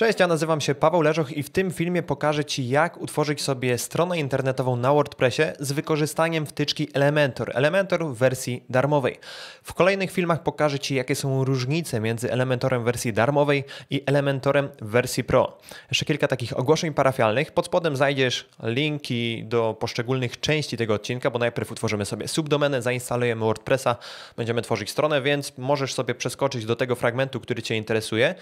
Cześć, ja nazywam się Paweł Leżoch i w tym filmie pokażę Ci, jak utworzyć sobie stronę internetową na WordPressie z wykorzystaniem wtyczki Elementor. Elementor w wersji darmowej. W kolejnych filmach pokażę Ci, jakie są różnice między Elementorem w wersji darmowej i Elementorem w wersji Pro. Jeszcze kilka takich ogłoszeń parafialnych. Pod spodem znajdziesz linki do poszczególnych części tego odcinka, bo najpierw utworzymy sobie subdomenę, zainstalujemy WordPressa, będziemy tworzyć stronę, więc możesz sobie przeskoczyć do tego fragmentu, który Cię interesuje.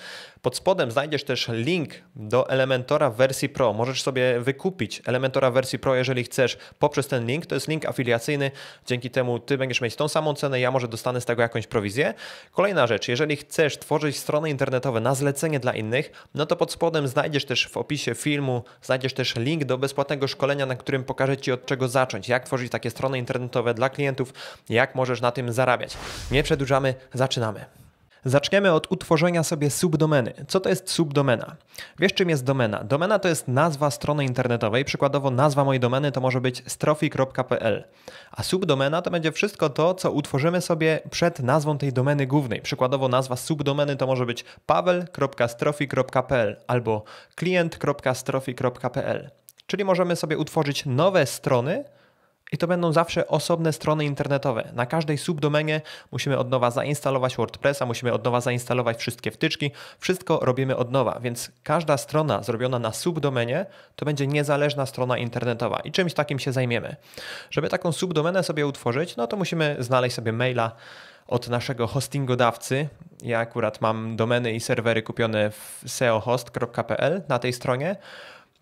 Pod spodem znajdziesz też link do Elementora wersji Pro. Możesz sobie wykupić Elementora wersji Pro, jeżeli chcesz, poprzez ten link. To jest link afiliacyjny, dzięki temu ty będziesz mieć tą samą cenę, ja może dostanę z tego jakąś prowizję. Kolejna rzecz, jeżeli chcesz tworzyć strony internetowe na zlecenie dla innych, no to pod spodem znajdziesz też w opisie filmu, znajdziesz też link do bezpłatnego szkolenia, na którym pokażę Ci od czego zacząć, jak tworzyć takie strony internetowe dla klientów, jak możesz na tym zarabiać. Nie przedłużamy, zaczynamy. Zaczniemy od utworzenia sobie subdomeny. Co to jest subdomena? Wiesz czym jest domena? Domena to jest nazwa strony internetowej, przykładowo nazwa mojej domeny to może być strofi.pl, a subdomena to będzie wszystko to, co utworzymy sobie przed nazwą tej domeny głównej. Przykładowo nazwa subdomeny to może być paweł.strofi.pl albo klient.strofi.pl. Czyli możemy sobie utworzyć nowe strony, i to będą zawsze osobne strony internetowe. Na każdej subdomenie musimy od nowa zainstalować WordPressa, musimy od nowa zainstalować wszystkie wtyczki. Wszystko robimy od nowa, więc każda strona zrobiona na subdomenie to będzie niezależna strona internetowa i czymś takim się zajmiemy. Żeby taką subdomenę sobie utworzyć, no to musimy znaleźć sobie maila od naszego hostingodawcy. Ja akurat mam domeny i serwery kupione w seohost.pl na tej stronie.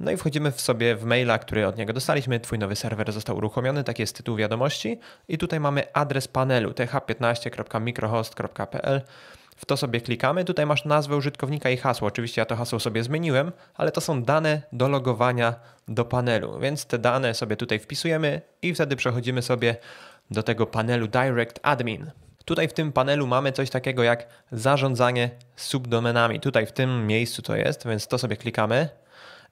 No i wchodzimy w sobie w maila, który od niego dostaliśmy. Twój nowy serwer został uruchomiony, tak jest tytuł wiadomości. I tutaj mamy adres panelu th15.microhost.pl. W to sobie klikamy. Tutaj masz nazwę użytkownika i hasło. Oczywiście ja to hasło sobie zmieniłem, ale to są dane do logowania do panelu. Więc te dane sobie tutaj wpisujemy i wtedy przechodzimy sobie do tego panelu Direct Admin. Tutaj w tym panelu mamy coś takiego jak zarządzanie subdomenami. Tutaj w tym miejscu to jest, więc to sobie klikamy.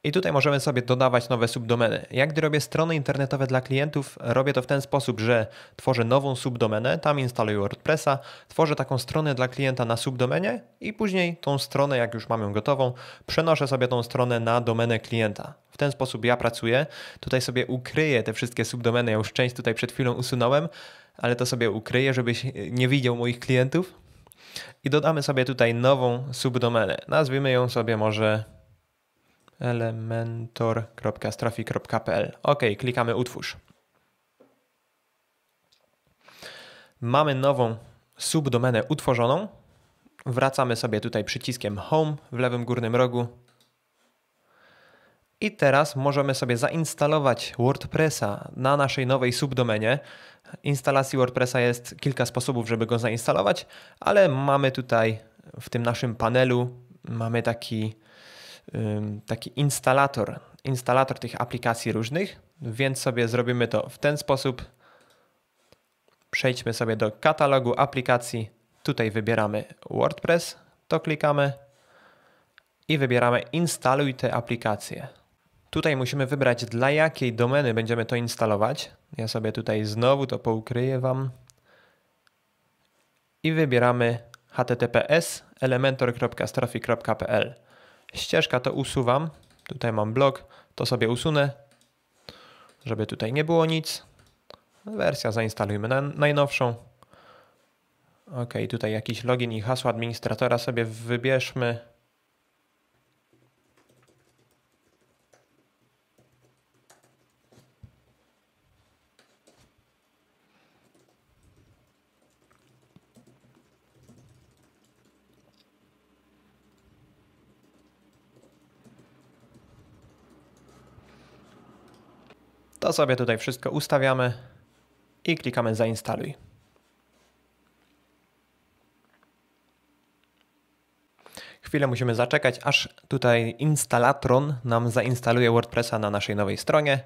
I tutaj możemy sobie dodawać nowe subdomeny. Jak gdy robię strony internetowe dla klientów, robię to w ten sposób, że tworzę nową subdomenę, tam instaluję WordPressa, tworzę taką stronę dla klienta na subdomenie i później tą stronę, jak już mam ją gotową, przenoszę sobie tą stronę na domenę klienta. W ten sposób ja pracuję. Tutaj sobie ukryję te wszystkie subdomeny, ja już część tutaj przed chwilą usunąłem, ale to sobie ukryję, żebyś nie widział moich klientów. I dodamy sobie tutaj nową subdomenę. Nazwijmy ją sobie może elementor.strofi.pl. OK, klikamy utwórz. Mamy nową subdomenę utworzoną. Wracamy sobie tutaj przyciskiem Home w lewym górnym rogu. I teraz możemy sobie zainstalować WordPressa na naszej nowej subdomenie. Instalacji WordPressa jest kilka sposobów, żeby go zainstalować, ale mamy tutaj w tym naszym panelu mamy taki taki instalator, instalator tych aplikacji różnych, więc sobie zrobimy to w ten sposób. Przejdźmy sobie do katalogu aplikacji. Tutaj wybieramy WordPress, to klikamy i wybieramy instaluj te aplikacje. Tutaj musimy wybrać dla jakiej domeny będziemy to instalować. Ja sobie tutaj znowu to poukryję Wam. I wybieramy https elementor.strofi.pl. Ścieżka to usuwam. Tutaj mam blok, to sobie usunę, żeby tutaj nie było nic. Wersja zainstalujmy na, najnowszą. Ok, tutaj jakiś login i hasło administratora sobie wybierzmy. To sobie tutaj wszystko ustawiamy i klikamy zainstaluj. Chwilę musimy zaczekać, aż tutaj instalatron nam zainstaluje WordPressa na naszej nowej stronie.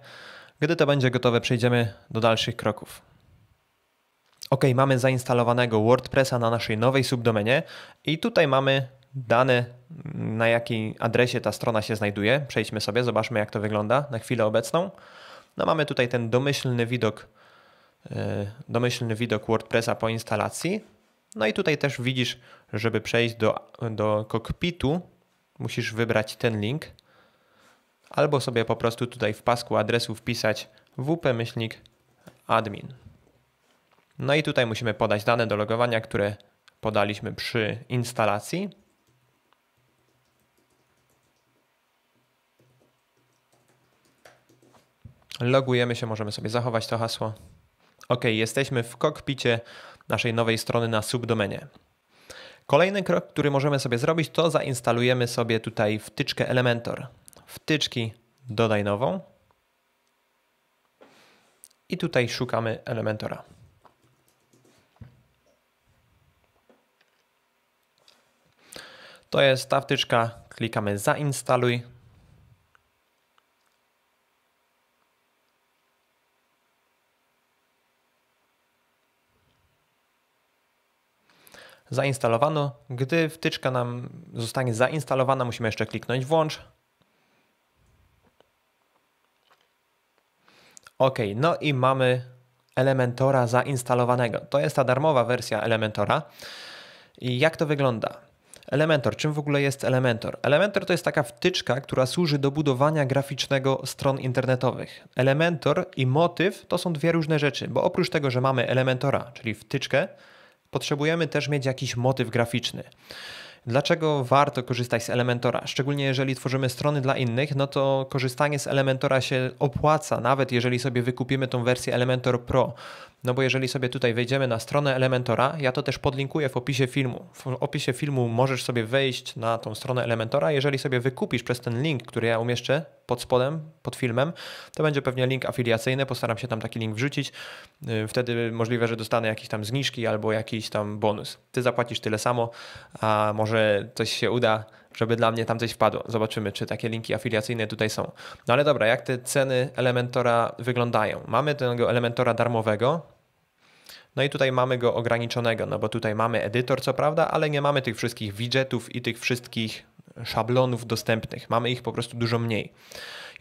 Gdy to będzie gotowe, przejdziemy do dalszych kroków. Ok, mamy zainstalowanego WordPressa na naszej nowej subdomenie i tutaj mamy dane, na jakiej adresie ta strona się znajduje. Przejdźmy sobie, zobaczmy jak to wygląda na chwilę obecną. No mamy tutaj ten domyślny widok, e, domyślny widok WordPressa po instalacji. No i tutaj też widzisz, żeby przejść do, do kokpitu, musisz wybrać ten link. Albo sobie po prostu tutaj w pasku adresu wpisać wp-admin. No i tutaj musimy podać dane do logowania, które podaliśmy przy instalacji. Logujemy się, możemy sobie zachować to hasło. OK, jesteśmy w kokpicie naszej nowej strony na subdomenie. Kolejny krok, który możemy sobie zrobić, to zainstalujemy sobie tutaj wtyczkę Elementor. Wtyczki dodaj nową. I tutaj szukamy Elementora. To jest ta wtyczka, klikamy zainstaluj, zainstalowano. Gdy wtyczka nam zostanie zainstalowana, musimy jeszcze kliknąć włącz. OK, no i mamy Elementora zainstalowanego. To jest ta darmowa wersja Elementora. I jak to wygląda? Elementor, czym w ogóle jest Elementor? Elementor to jest taka wtyczka, która służy do budowania graficznego stron internetowych. Elementor i motyw to są dwie różne rzeczy, bo oprócz tego, że mamy Elementora, czyli wtyczkę, potrzebujemy też mieć jakiś motyw graficzny. Dlaczego warto korzystać z Elementora? Szczególnie jeżeli tworzymy strony dla innych, no to korzystanie z Elementora się opłaca, nawet jeżeli sobie wykupimy tą wersję Elementor Pro. No bo jeżeli sobie tutaj wejdziemy na stronę Elementora, ja to też podlinkuję w opisie filmu. W opisie filmu możesz sobie wejść na tą stronę Elementora. Jeżeli sobie wykupisz przez ten link, który ja umieszczę pod spodem, pod filmem, to będzie pewnie link afiliacyjny. Postaram się tam taki link wrzucić. Y, wtedy możliwe, że dostanę jakieś tam zniżki albo jakiś tam bonus. Ty zapłacisz tyle samo, a może coś się uda żeby dla mnie tam coś wpadło. Zobaczymy, czy takie linki afiliacyjne tutaj są. No ale dobra, jak te ceny Elementora wyglądają? Mamy tego Elementora darmowego, no i tutaj mamy go ograniczonego, no bo tutaj mamy edytor, co prawda, ale nie mamy tych wszystkich widgetów i tych wszystkich szablonów dostępnych. Mamy ich po prostu dużo mniej.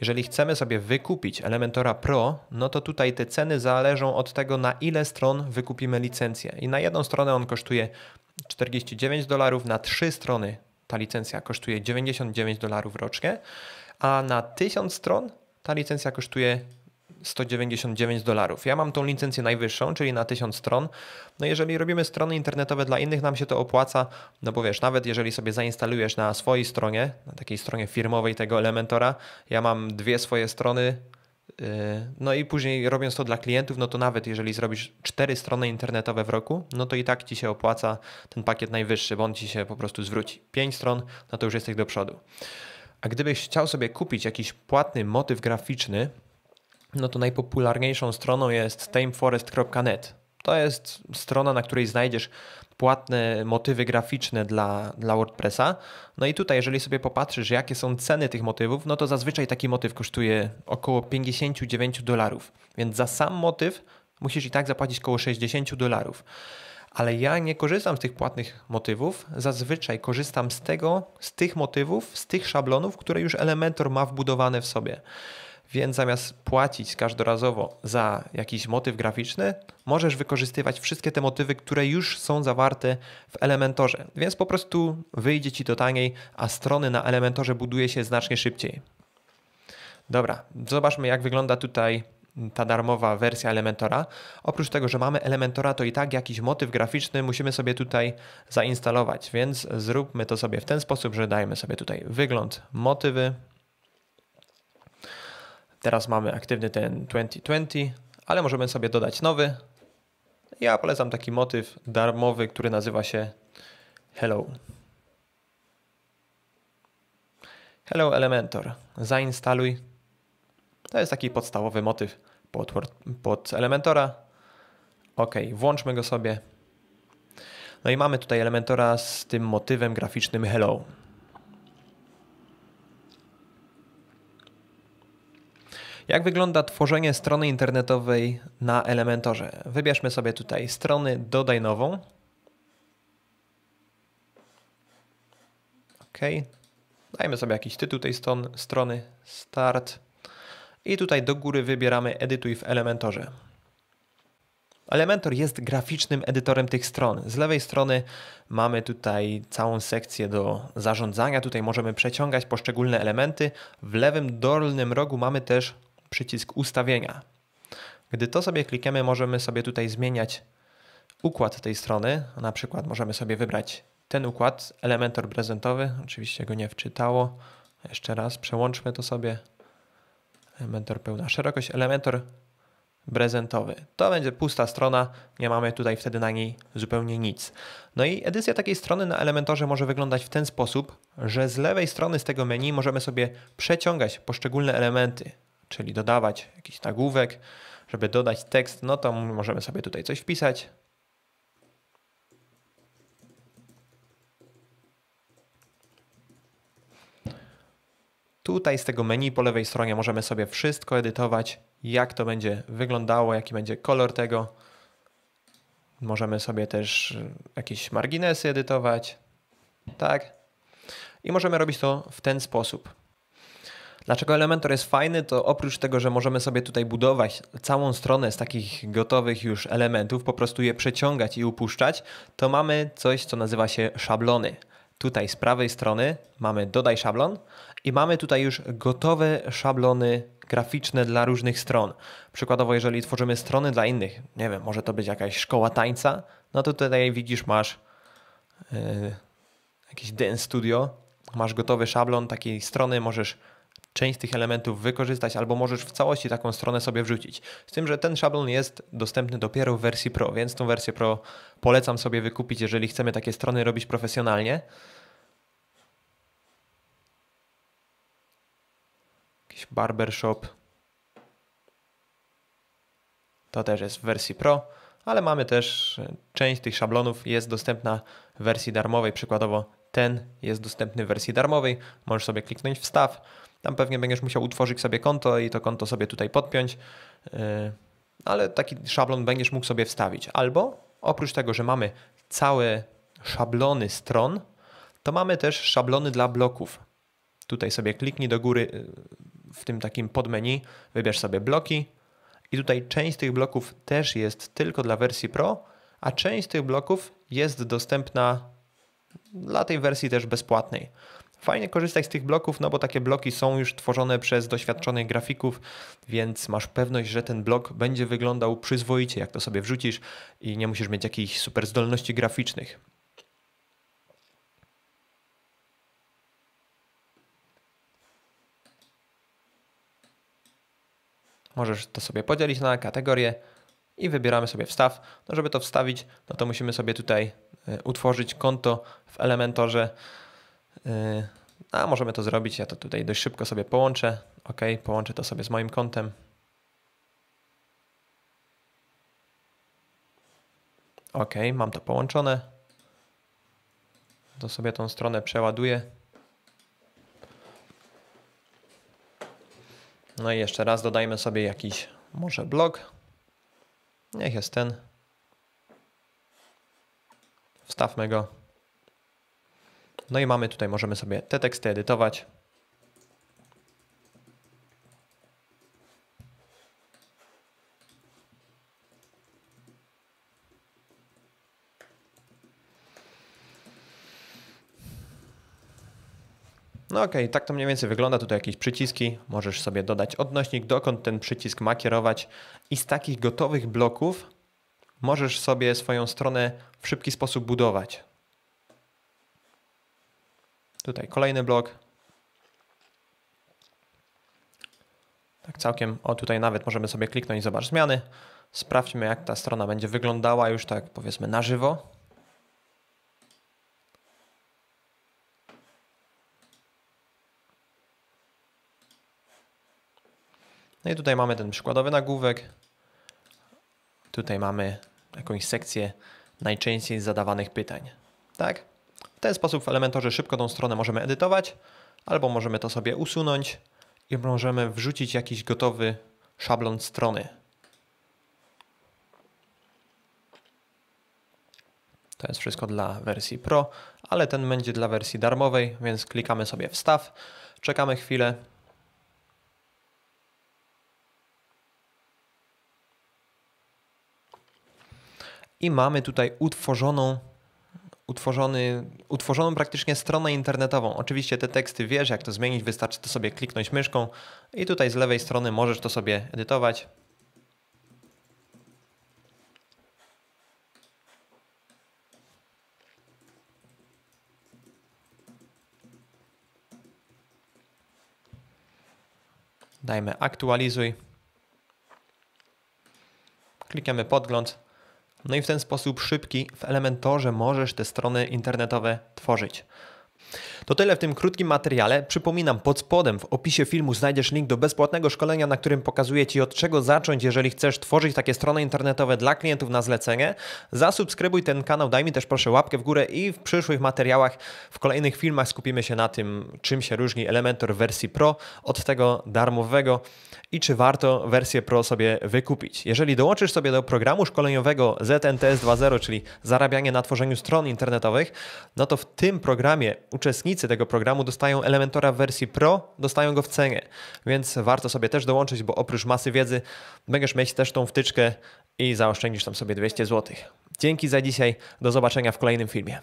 Jeżeli chcemy sobie wykupić Elementora Pro, no to tutaj te ceny zależą od tego, na ile stron wykupimy licencję. I na jedną stronę on kosztuje 49 dolarów, na trzy strony ta licencja kosztuje 99 dolarów rocznie, a na 1000 stron ta licencja kosztuje 199 dolarów. Ja mam tą licencję najwyższą, czyli na 1000 stron. No jeżeli robimy strony internetowe dla innych, nam się to opłaca, no bo wiesz, nawet jeżeli sobie zainstalujesz na swojej stronie, na takiej stronie firmowej tego Elementora, ja mam dwie swoje strony, Yy, no i później robiąc to dla klientów, no to nawet jeżeli zrobisz cztery strony internetowe w roku, no to i tak ci się opłaca ten pakiet najwyższy, bo on ci się po prostu zwróci. Pięć stron, no to już jesteś do przodu. A gdybyś chciał sobie kupić jakiś płatny motyw graficzny, no to najpopularniejszą stroną jest tameforest.net. To jest strona, na której znajdziesz płatne motywy graficzne dla, dla WordPressa. No i tutaj, jeżeli sobie popatrzysz, jakie są ceny tych motywów, no to zazwyczaj taki motyw kosztuje około 59 dolarów. Więc za sam motyw musisz i tak zapłacić około 60 dolarów. Ale ja nie korzystam z tych płatnych motywów, zazwyczaj korzystam z tego, z tych motywów, z tych szablonów, które już Elementor ma wbudowane w sobie. Więc zamiast płacić każdorazowo za jakiś motyw graficzny, możesz wykorzystywać wszystkie te motywy, które już są zawarte w Elementorze. Więc po prostu wyjdzie ci to taniej, a strony na Elementorze buduje się znacznie szybciej. Dobra, zobaczmy jak wygląda tutaj ta darmowa wersja Elementora. Oprócz tego, że mamy Elementora, to i tak jakiś motyw graficzny musimy sobie tutaj zainstalować, więc zróbmy to sobie w ten sposób, że dajmy sobie tutaj wygląd, motywy, Teraz mamy aktywny ten 2020, ale możemy sobie dodać nowy. Ja polecam taki motyw darmowy, który nazywa się Hello. Hello Elementor. Zainstaluj. To jest taki podstawowy motyw pod, pod Elementora. OK, włączmy go sobie. No i mamy tutaj Elementora z tym motywem graficznym Hello. Jak wygląda tworzenie strony internetowej na Elementorze? Wybierzmy sobie tutaj strony, dodaj nową. OK. Dajmy sobie jakiś tytuł tej strony, start. I tutaj do góry wybieramy edytuj w Elementorze. Elementor jest graficznym edytorem tych stron. Z lewej strony mamy tutaj całą sekcję do zarządzania. Tutaj możemy przeciągać poszczególne elementy. W lewym dolnym rogu mamy też przycisk ustawienia. Gdy to sobie klikniemy, możemy sobie tutaj zmieniać układ tej strony. Na przykład możemy sobie wybrać ten układ, elementor prezentowy. Oczywiście go nie wczytało. Jeszcze raz przełączmy to sobie. Elementor pełna szerokość, elementor prezentowy. To będzie pusta strona, nie mamy tutaj wtedy na niej zupełnie nic. No i edycja takiej strony na Elementorze może wyglądać w ten sposób, że z lewej strony z tego menu możemy sobie przeciągać poszczególne elementy czyli dodawać jakiś nagłówek, żeby dodać tekst, no to możemy sobie tutaj coś wpisać. Tutaj z tego menu po lewej stronie możemy sobie wszystko edytować, jak to będzie wyglądało, jaki będzie kolor tego. Możemy sobie też y, jakieś marginesy edytować, tak? I możemy robić to w ten sposób. Dlaczego Elementor jest fajny, to oprócz tego, że możemy sobie tutaj budować całą stronę z takich gotowych już elementów, po prostu je przeciągać i upuszczać, to mamy coś, co nazywa się szablony. Tutaj z prawej strony mamy dodaj szablon i mamy tutaj już gotowe szablony graficzne dla różnych stron. Przykładowo, jeżeli tworzymy strony dla innych, nie wiem, może to być jakaś szkoła tańca, no to tutaj widzisz, masz yy, e, jakieś Dance Studio, masz gotowy szablon takiej strony, możesz część z tych elementów wykorzystać, albo możesz w całości taką stronę sobie wrzucić. Z tym, że ten szablon jest dostępny dopiero w wersji Pro, więc tą wersję Pro polecam sobie wykupić, jeżeli chcemy takie strony robić profesjonalnie. Jakiś barbershop. To też jest w wersji Pro, ale mamy też e, część tych szablonów jest dostępna w wersji darmowej. Przykładowo ten jest dostępny w wersji darmowej. Możesz sobie kliknąć wstaw tam pewnie będziesz musiał utworzyć sobie konto i to konto sobie tutaj podpiąć, y, ale taki szablon będziesz mógł sobie wstawić. Albo oprócz tego, że mamy całe szablony stron, to mamy też szablony dla bloków. Tutaj sobie kliknij do góry y, w tym takim podmenu, wybierz sobie bloki i tutaj część tych bloków też jest tylko dla wersji Pro, a część tych bloków jest dostępna dla tej wersji też bezpłatnej. Fajnie korzystać z tych bloków, no bo takie bloki są już tworzone przez doświadczonych grafików, więc masz pewność, że ten blok będzie wyglądał przyzwoicie, jak to sobie wrzucisz i nie musisz mieć jakichś super zdolności graficznych. Możesz to sobie podzielić na kategorie i wybieramy sobie wstaw. No żeby to wstawić, no to musimy sobie tutaj e, utworzyć konto w Elementorze. Yy, a możemy to zrobić, ja to tutaj dość szybko sobie połączę. OK, połączę to sobie z moim kontem. OK, mam to połączone. To sobie tą stronę przeładuję. No i jeszcze raz dodajmy sobie jakiś może blok. Niech jest ten. Wstawmy go. No i mamy tutaj, możemy sobie te teksty edytować. No okej, okay, tak to mniej więcej wygląda. Tutaj jakieś przyciski, możesz sobie dodać odnośnik, dokąd ten przycisk ma kierować i z takich gotowych bloków możesz sobie swoją stronę w szybki sposób budować tutaj kolejny blok. Tak całkiem, o tutaj nawet możemy sobie kliknąć i zobacz zmiany. Sprawdźmy jak ta strona będzie wyglądała już tak powiedzmy na żywo. No i tutaj mamy ten przykładowy nagłówek. Tutaj mamy jakąś sekcję najczęściej zadawanych pytań. Tak? W ten sposób w Elementorze szybko tą stronę możemy edytować, albo możemy to sobie usunąć i możemy wrzucić jakiś gotowy szablon strony. To jest wszystko dla wersji Pro, ale ten będzie dla wersji darmowej, więc klikamy sobie wstaw, czekamy chwilę. I mamy tutaj utworzoną utworzony, utworzoną praktycznie stronę internetową. Oczywiście te teksty wiesz, jak to zmienić, wystarczy to sobie kliknąć myszką i tutaj z lewej strony możesz to sobie edytować. Dajmy aktualizuj. Klikamy podgląd. No i w ten sposób szybki w Elementorze możesz te strony internetowe tworzyć. To tyle w tym krótkim materiale. Przypominam, pod spodem w opisie filmu znajdziesz link do bezpłatnego szkolenia, na którym pokazuję Ci od czego zacząć, jeżeli chcesz tworzyć takie strony internetowe dla klientów na zlecenie. Zasubskrybuj ten kanał, daj mi też proszę łapkę w górę i w przyszłych materiałach, w kolejnych filmach skupimy się na tym, czym się różni Elementor wersji Pro od tego darmowego i czy warto wersję Pro sobie wykupić. Jeżeli dołączysz sobie do programu szkoleniowego ZNTS 2.0, czyli zarabianie na tworzeniu stron internetowych, no to w tym programie uczestnicy uczestnicy tego programu dostają Elementora w wersji Pro, dostają go w cenie, więc warto sobie też dołączyć, bo oprócz masy wiedzy będziesz mieć też tą wtyczkę i zaoszczędzisz tam sobie 200 zł. Dzięki za dzisiaj, do zobaczenia w kolejnym filmie.